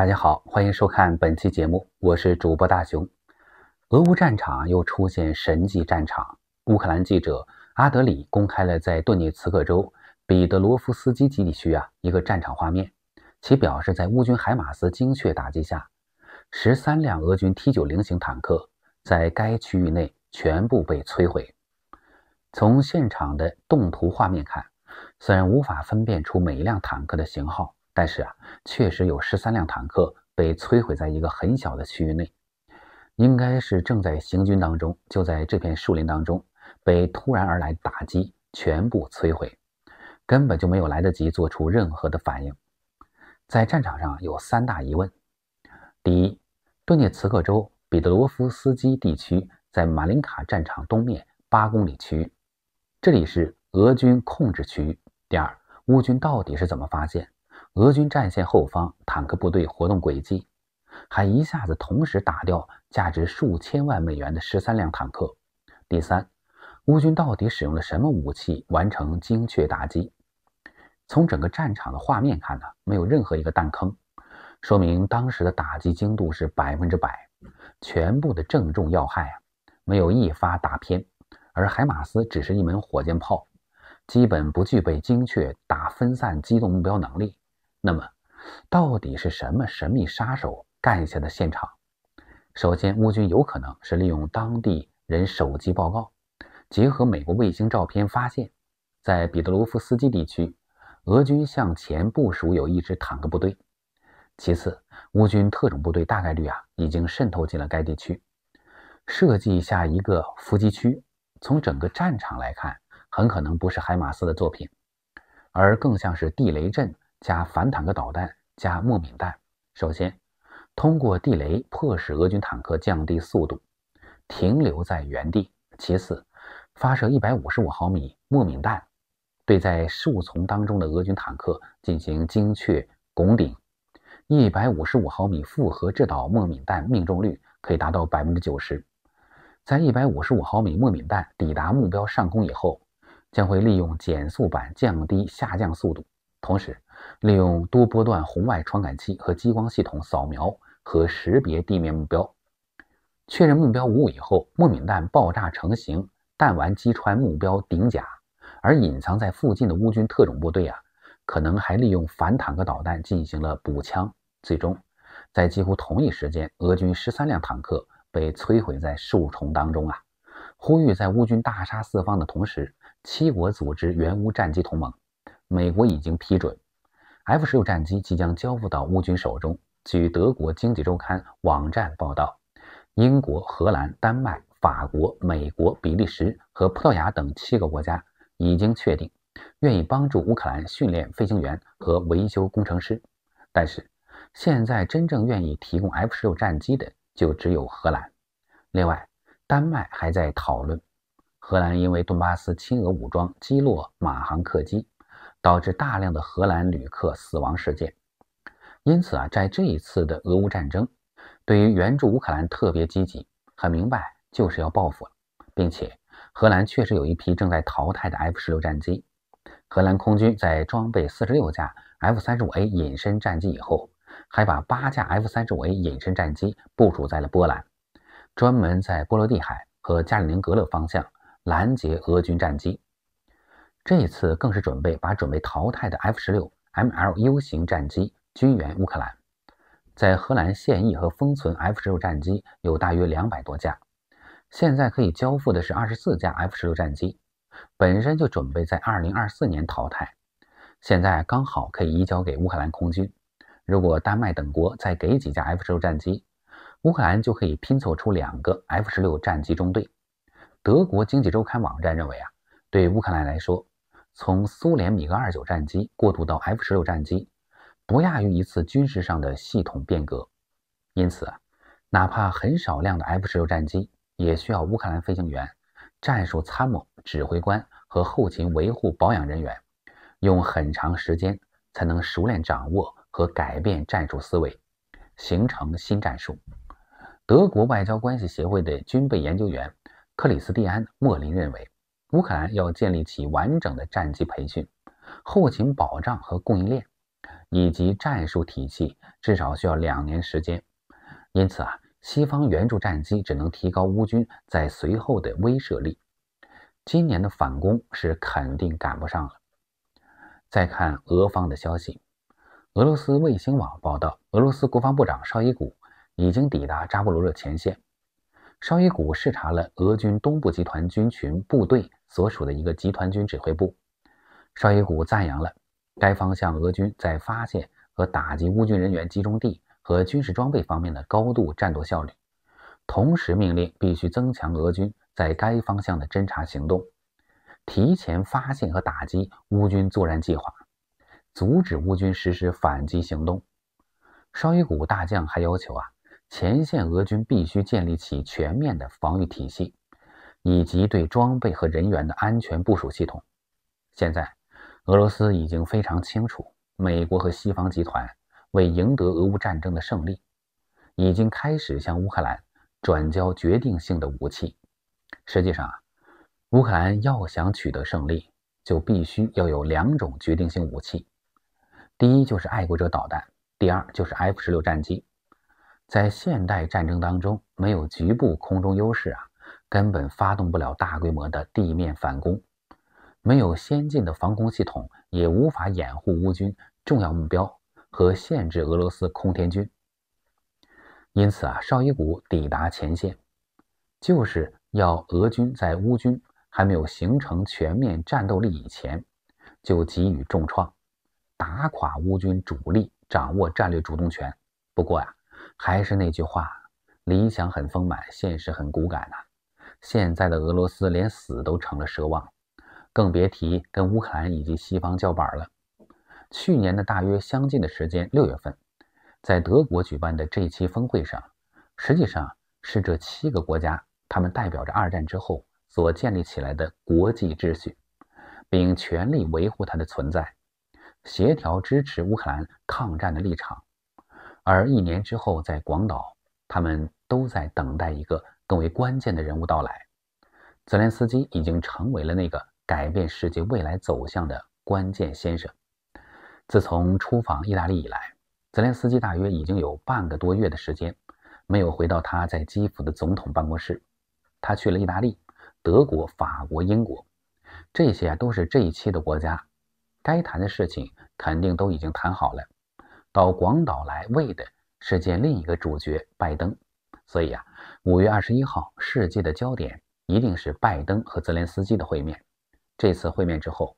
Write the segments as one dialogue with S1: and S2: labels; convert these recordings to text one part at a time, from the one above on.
S1: 大家好，欢迎收看本期节目，我是主播大熊。俄乌战场又出现神迹战场，乌克兰记者阿德里公开了在顿涅茨克州彼得罗夫斯基基地区啊一个战场画面，其表示在乌军海马斯精确打击下，十三辆俄军 T 九零型坦克在该区域内全部被摧毁。从现场的动图画面看，虽然无法分辨出每一辆坦克的型号。但是啊，确实有十三辆坦克被摧毁在一个很小的区域内，应该是正在行军当中，就在这片树林当中被突然而来打击全部摧毁，根本就没有来得及做出任何的反应。在战场上有三大疑问：第一，顿涅茨克州彼得罗夫斯基地区在马林卡战场东面八公里区域，这里是俄军控制区域；第二，乌军到底是怎么发现？俄军战线后方坦克部队活动轨迹，还一下子同时打掉价值数千万美元的十三辆坦克。第三，乌军到底使用了什么武器完成精确打击？从整个战场的画面看呢，没有任何一个弹坑，说明当时的打击精度是百分之百，全部的正中要害啊，没有一发打偏。而海马斯只是一门火箭炮，基本不具备精确打分散机动目标能力。那么，到底是什么神秘杀手干下的现场？首先，乌军有可能是利用当地人手机报告，结合美国卫星照片，发现，在彼得罗夫斯基地区，俄军向前部署有一支坦克部队。其次，乌军特种部队大概率啊，已经渗透进了该地区，设计下一个伏击区。从整个战场来看，很可能不是海马斯的作品，而更像是地雷阵。加反坦克导弹加末敏弹，首先通过地雷迫使俄军坦克降低速度，停留在原地。其次，发射一百五十五毫米末敏弹，对在树丛当中的俄军坦克进行精确拱顶。一百五十五毫米复合制导末敏弹命中率可以达到百分之九十。在一百五十五毫米末敏弹抵达目标上空以后，将会利用减速板降低下降速度，同时。利用多波段红外传感器和激光系统扫描和识别地面目标，确认目标无误以后，末敏弹爆炸成型，弹丸击穿目标顶甲，而隐藏在附近的乌军特种部队啊，可能还利用反坦克导弹进行了补枪。最终，在几乎同一时间，俄军十三辆坦克被摧毁在树丛当中啊！呼吁在乌军大杀四方的同时，七国组织援乌战机同盟，美国已经批准。F-16 战机即将交付到乌军手中。据德国经济周刊网站报道，英国、荷兰、丹麦、法国、美国、比利时和葡萄牙等七个国家已经确定愿意帮助乌克兰训练飞行员和维修工程师。但是，现在真正愿意提供 F-16 战机的就只有荷兰。另外，丹麦还在讨论。荷兰因为顿巴斯亲俄武装击落马航客机。导致大量的荷兰旅客死亡事件，因此啊，在这一次的俄乌战争，对于援助乌克兰特别积极，很明白就是要报复了，并且荷兰确实有一批正在淘汰的 F-16 战机，荷兰空军在装备46架 F-35A 隐身战机以后，还把8架 F-35A 隐身战机部署在了波兰，专门在波罗的海和加里宁格勒方向拦截俄军战机。这次更是准备把准备淘汰的 F 十六 MLU 型战机军援乌克兰。在荷兰现役和封存 F 十六战机有大约两百多架，现在可以交付的是二十四架 F 十六战机，本身就准备在二零二四年淘汰，现在刚好可以移交给乌克兰空军。如果丹麦等国再给几架 F 十六战机，乌克兰就可以拼凑出两个 F 十六战机中队。德国经济周刊网站认为啊，对乌克兰来说。从苏联米格二九战机过渡到 F 十六战机，不亚于一次军事上的系统变革。因此啊，哪怕很少量的 F 十六战机，也需要乌克兰飞行员、战术参谋、指挥官和后勤维护保养人员用很长时间才能熟练掌握和改变战术思维，形成新战术。德国外交关系协会的军备研究员克里斯蒂安·莫林认为。乌克兰要建立起完整的战机培训、后勤保障和供应链，以及战术体系，至少需要两年时间。因此啊，西方援助战机只能提高乌军在随后的威慑力。今年的反攻是肯定赶不上了。再看俄方的消息，俄罗斯卫星网报道，俄罗斯国防部长绍伊古已经抵达扎波罗热前线，绍伊古视察了俄军东部集团军群部队。所属的一个集团军指挥部，绍伊古赞扬了该方向俄军在发现和打击乌军人员集中地和军事装备方面的高度战斗效率，同时命令必须增强俄军在该方向的侦察行动，提前发现和打击乌军作战计划，阻止乌军实施反击行动。绍伊古大将还要求啊，前线俄军必须建立起全面的防御体系。以及对装备和人员的安全部署系统，现在俄罗斯已经非常清楚，美国和西方集团为赢得俄乌战争的胜利，已经开始向乌克兰转交决定性的武器。实际上啊，乌克兰要想取得胜利，就必须要有两种决定性武器：第一就是爱国者导弹，第二就是 F 十六战机。在现代战争当中，没有局部空中优势啊。根本发动不了大规模的地面反攻，没有先进的防空系统，也无法掩护乌军重要目标和限制俄罗斯空天军。因此啊，绍伊古抵达前线，就是要俄军在乌军还没有形成全面战斗力以前，就给予重创，打垮乌军主力，掌握战略主动权。不过呀，还是那句话，理想很丰满，现实很骨感呐。现在的俄罗斯连死都成了奢望，更别提跟乌克兰以及西方叫板了。去年的大约相近的时间，六月份，在德国举办的这期峰会上，实际上是这七个国家，他们代表着二战之后所建立起来的国际秩序，并全力维护它的存在，协调支持乌克兰抗战的立场。而一年之后，在广岛，他们都在等待一个。更为关键的人物到来，泽连斯基已经成为了那个改变世界未来走向的关键先生。自从出访意大利以来，泽连斯基大约已经有半个多月的时间没有回到他在基辅的总统办公室。他去了意大利、德国、法国、英国，这些都是这一期的国家。该谈的事情肯定都已经谈好了。到广岛来为的是见另一个主角拜登，所以啊。五月二十一号，世界的焦点一定是拜登和泽连斯基的会面。这次会面之后，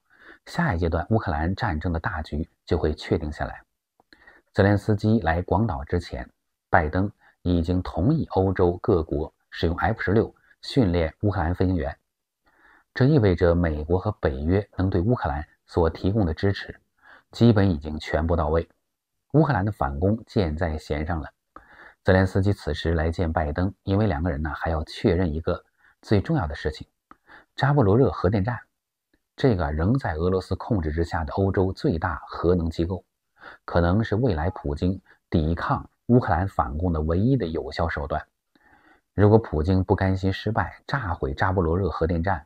S1: 下一阶段乌克兰战争的大局就会确定下来。泽连斯基来广岛之前，拜登已经同意欧洲各国使用 F 十六训练乌克兰飞行员。这意味着美国和北约能对乌克兰所提供的支持，基本已经全部到位。乌克兰的反攻箭在弦上了。泽连斯基此时来见拜登，因为两个人呢还要确认一个最重要的事情：扎波罗热核电站，这个仍在俄罗斯控制之下的欧洲最大核能机构，可能是未来普京抵抗乌克兰反攻的唯一的有效手段。如果普京不甘心失败，炸毁扎波罗热核电站，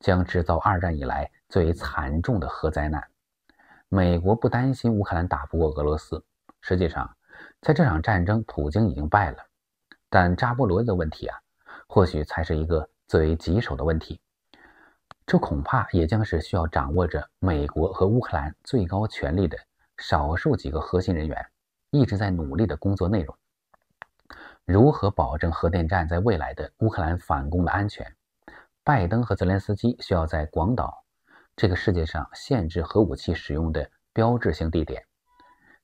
S1: 将制造二战以来最惨重的核灾难。美国不担心乌克兰打不过俄罗斯，实际上。在这场战争，普京已经败了，但扎波罗的的问题啊，或许才是一个最为棘手的问题。这恐怕也将是需要掌握着美国和乌克兰最高权力的少数几个核心人员一直在努力的工作内容。如何保证核电站在未来的乌克兰反攻的安全？拜登和泽连斯基需要在广岛这个世界上限制核武器使用的标志性地点。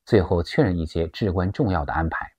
S1: 最后确认一些至关重要的安排。